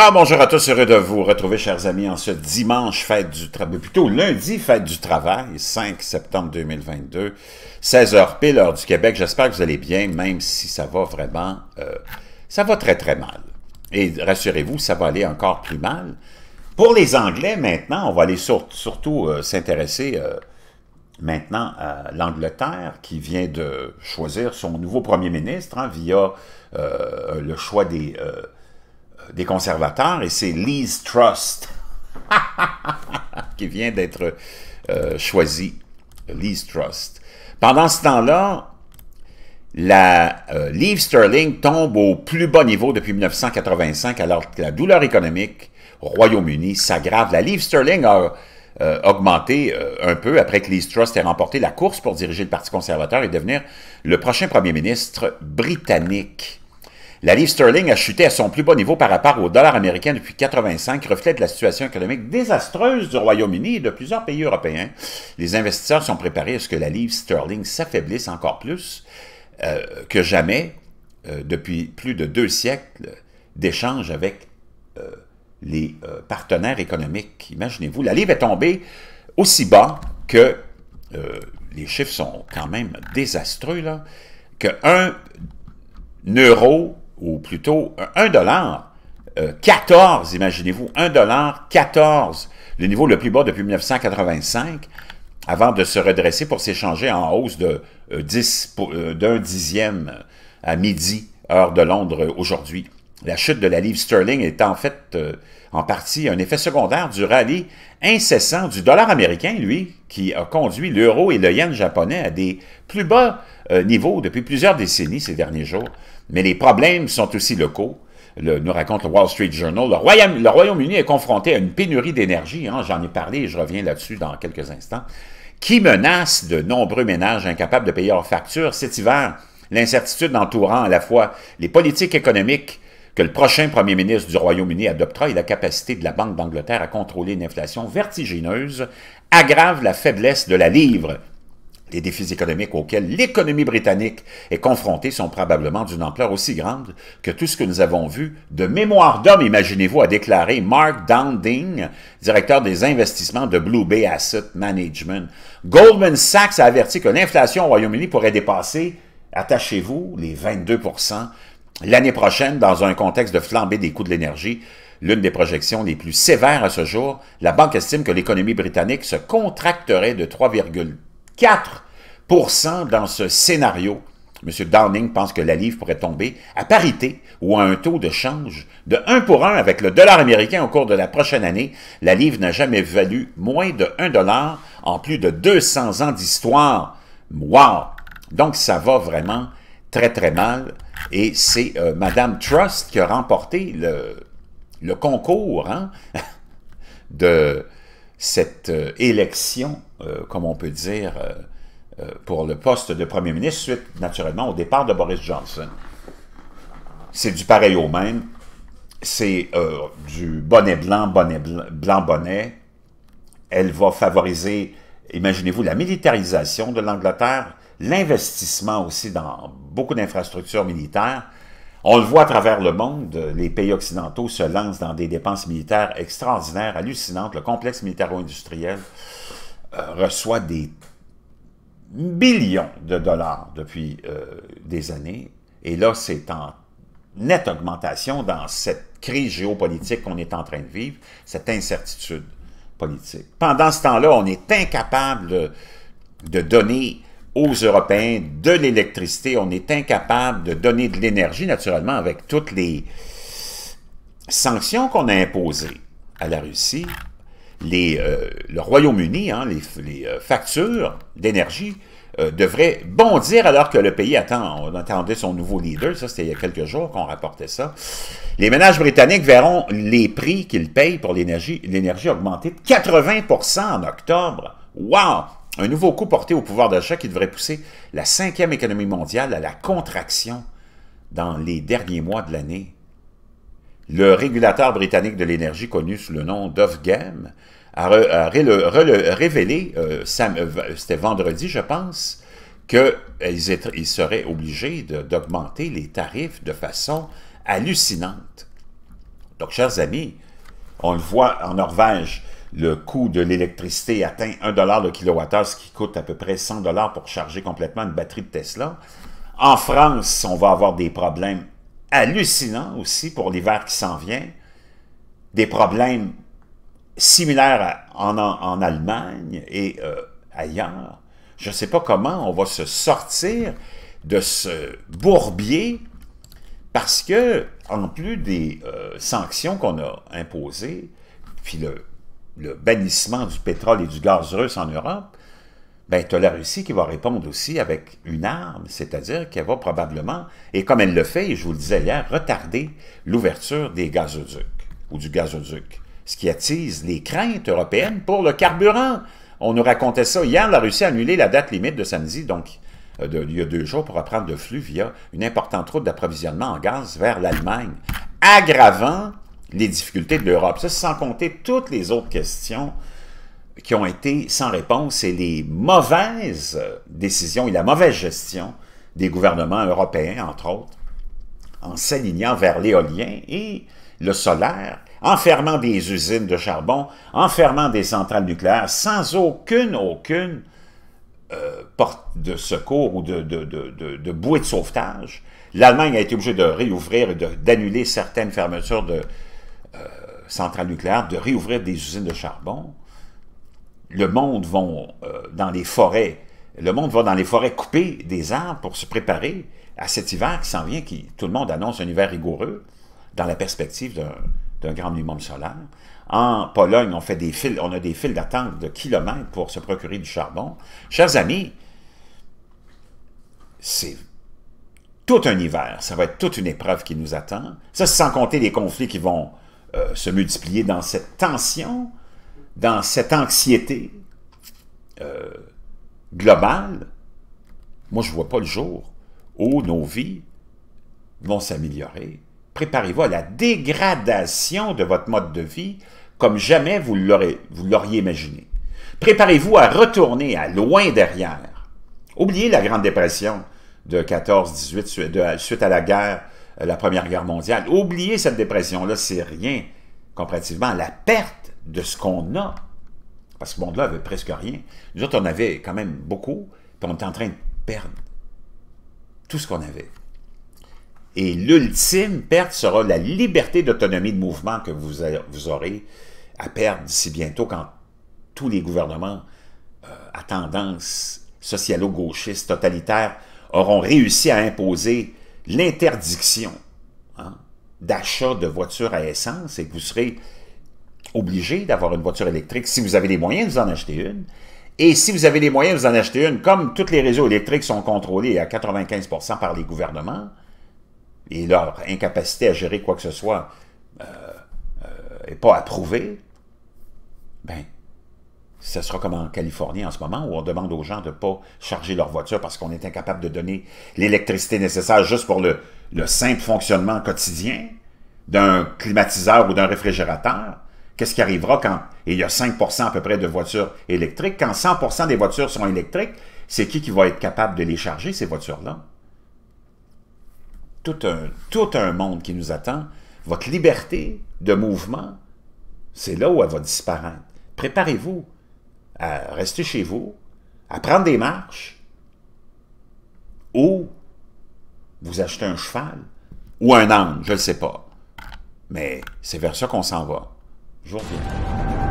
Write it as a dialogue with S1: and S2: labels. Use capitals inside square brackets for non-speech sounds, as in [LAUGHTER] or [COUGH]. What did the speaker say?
S1: Alors bonjour à tous, heureux de vous retrouver chers amis en ce dimanche fête du travail, plutôt lundi fête du travail, 5 septembre 2022, 16h pile heure du Québec. J'espère que vous allez bien, même si ça va vraiment, euh, ça va très très mal. Et rassurez-vous, ça va aller encore plus mal. Pour les Anglais maintenant, on va aller surtout euh, s'intéresser euh, maintenant à l'Angleterre qui vient de choisir son nouveau premier ministre hein, via le choix des des conservateurs, et c'est Liz Trust [LAUGHS] qui vient d'être euh, choisi. choisie. Trust. Pendant ce temps-là, la euh, sterling tombe au plus bas niveau depuis 1985, alors que la douleur économique au Royaume-Uni s'aggrave. La livre sterling a euh, augmenté un peu après que Liz Trust ait remporté la course pour diriger le Parti conservateur et devenir le prochain premier ministre britannique. La livre sterling a chuté à son plus bas niveau par rapport au dollar américain depuis 1985, reflète la situation économique désastreuse du Royaume-Uni et de plusieurs pays européens. Les investisseurs sont préparés à ce que la livre sterling s'affaiblisse encore plus euh, que jamais euh, depuis plus de deux siècles d'échanges avec euh, les partenaires économiques. Imaginez-vous, la livre est tombée aussi bas que les chiffres sont quand même désastreux, là, que un euro ou plutôt 1 dollar, 14, euh, imaginez-vous, 1 dollar, 14, le niveau le plus bas depuis 1985, avant de se redresser pour s'échanger en hausse de euh, euh, d'un dixième à midi, heure de Londres aujourd'hui. La chute de la livre sterling est en fait euh, en partie un effet secondaire du rallye incessant du dollar américain, lui, qui a conduit l'euro et le yen japonais à des plus bas euh, niveaux depuis plusieurs décennies ces derniers jours. Mais les problèmes sont aussi locaux. Le, nous raconte le Wall Street Journal. Le, Royaume, uni est confronté à une pénurie d'énergie, hein, j'en ai parlé et je reviens là-dessus dans quelques instants, qui menace de nombreux ménages incapables de payer leurs factures cet hiver. L'incertitude entourant à la fois les politiques économiques que le prochain premier ministre du Royaume-Uni adoptera et la capacité de la Banque d'Angleterre à contrôler une inflation vertigineuse aggrave la faiblesse de la livre. Les défis économiques auxquels l'économie britannique est confrontée sont probablement d'une ampleur aussi grande que tout ce que nous avons vu de mémoire d'homme, imaginez-vous, a déclaré Mark Downing, directeur des investissements de Blue Bay Asset Management. Goldman Sachs a averti que l'inflation au Royaume-Uni pourrait dépasser, attachez-vous, les 22 L'année prochaine, dans un contexte de flambée des coûts de l'énergie, l'une des projections les plus sévères à ce jour, la banque estime que l'économie britannique se contracterait de 3,4 dans ce scénario. M. Downing pense que la livre pourrait tomber à parité ou à un taux de change de 1 pour 1 avec le dollar américain au cours de la prochaine année. La livre n'a jamais valu moins de 1 dollar en plus de 200 ans d'histoire. Wow! Donc ça va vraiment très très mal. Et c'est euh, Madame Trust qui a remporté le, le concours hein, [LAUGHS] de cette euh, élection, euh, comme on peut dire, pour le poste de premier ministre, suite naturellement au départ de Boris Johnson. C'est du pareil au même. C'est du bonnet blanc, bonnet blanc, blanc, bonnet. Elle va favoriser, imaginez-vous, la militarisation de l'Angleterre, l'investissement aussi dans beaucoup d'infrastructures militaires. On le voit à travers le monde, les pays occidentaux se lancent dans des dépenses militaires extraordinaires, hallucinantes. Le complexe militaro-industriel euh, reçoit des billions de dollars depuis euh, des années. Et là, c'est en nette augmentation dans cette crise géopolitique qu'on est en train de vivre, cette incertitude politique. Pendant ce temps-là, on est incapable de donner aux Européens de l'électricité. On est incapable de donner de l'énergie, naturellement, avec toutes les sanctions qu'on a imposées à la Russie. Les, euh, le Royaume-Uni, hein, les, les, euh, factures d'énergie euh, devraient bondir alors que le pays attend. On attendait son nouveau leader, ça c'était il y a quelques jours qu'on rapportait ça. Les ménages britanniques verront les prix qu'ils payent pour l'énergie augmenter de 80 en octobre. Waouh! Un nouveau coup porté au pouvoir d'achat qui devrait pousser la cinquième économie mondiale à la contraction dans les derniers mois de l'année. Le régulateur britannique de l'énergie connu sous le nom d'Ofgem a, révélé, c'était vendredi je pense, qu'ils seraient obligés d'augmenter les tarifs de façon hallucinante. Donc, chers amis, on le voit en Norvège, le coût de l'électricité atteint 1 le kilowattheure, ce qui coûte à peu près 100 pour charger complètement une batterie de Tesla. En France, on va avoir des problèmes hallucinants aussi pour l'hiver qui s'en vient, des problèmes similaires en, Allemagne et euh, ailleurs. Je ne sais pas comment on va se sortir de ce bourbier parce que, en plus des euh, sanctions qu'on a imposées, puis le le bannissement du pétrole et du gaz russe en Europe, ben, tu as la Russie qui va répondre aussi avec une arme, c'est-à-dire qu'elle va probablement, et comme elle le fait, et je vous le disais hier, retarder l'ouverture des gazoducs ou du gazoduc, ce qui attise les craintes européennes pour le carburant. On nous racontait ça hier, la Russie a annulé la date limite de samedi, donc euh, il y a deux jours, pour reprendre le flux via une importante route d'approvisionnement en gaz vers l'Allemagne, aggravant les difficultés de l'Europe. Ça, sans compter toutes les autres questions qui ont été sans réponse et les mauvaises décisions et la mauvaise gestion des gouvernements européens, entre autres, en s'alignant vers l'éolien et le solaire, en fermant des usines de charbon, en fermant des centrales nucléaires, sans aucune, aucune euh, porte de secours ou de, de, de, de bouée de sauvetage. L'Allemagne a été obligée de réouvrir et d'annuler certaines fermetures de, euh, centrales nucléaires, de réouvrir des usines de charbon. Le monde va euh, dans les forêts, le monde va dans les forêts couper des arbres pour se préparer à cet hiver qui s'en vient, qui tout le monde annonce un hiver rigoureux dans la perspective d'un grand minimum solaire. En Pologne, on fait des fils, on a des files d'attente de kilomètres pour se procurer du charbon. Chers amis, c'est tout un hiver. Ça va être toute une épreuve qui nous attend. Ça, sans compter les conflits qui vont euh, se multiplier dans cette tension, dans cette anxiété euh, globale, moi je ne vois pas le jour où nos vies vont s'améliorer. Préparez-vous à la dégradation de votre mode de vie comme jamais vous l'auriez imaginé. Préparez-vous à retourner à loin derrière. Oubliez la Grande Dépression de 14-18 suite à la guerre euh, la Première Guerre mondiale. Oubliez cette dépression-là, c'est rien comparativement à la perte de ce qu'on a. Parce que ce monde-là avait presque rien. Nous autres, on avait quand même beaucoup, puis on est en train de perdre tout ce qu'on avait. Et l'ultime perte sera la liberté d'autonomie de mouvement que vous, aurez à perdre si bientôt quand tous les gouvernements euh, à tendance socialo-gauchiste, totalitaire, auront réussi à imposer l'interdiction hein, d'achat de voitures à essence et que vous serez obligé d'avoir une voiture électrique. Si vous avez les moyens, vous en acheter une. Et si vous avez les moyens, vous en acheter une. Comme tous les réseaux électriques sont contrôlés à 95 par les gouvernements et leur incapacité à gérer quoi que ce soit n'est euh, euh, pas approuvée, ben, ce sera comme en Californie en ce moment, où on demande aux gens de ne pas charger leur voiture parce qu'on est incapable de donner l'électricité nécessaire juste pour le, simple fonctionnement quotidien d'un climatiseur ou d'un réfrigérateur. Qu'est-ce qui arrivera quand il y a 5 à peu près de voitures électriques? Quand 100 des voitures sont électriques, c'est qui qui va être capable de les charger, ces voitures-là? Tout un, tout un monde qui nous attend. Votre liberté de mouvement, c'est là où elle va disparaître. Préparez-vous à rester chez vous, à prendre des marches, ou vous achetez un cheval, ou un âne, je ne sais pas. Mais c'est vers ça qu'on s'en va. Je vous reviens.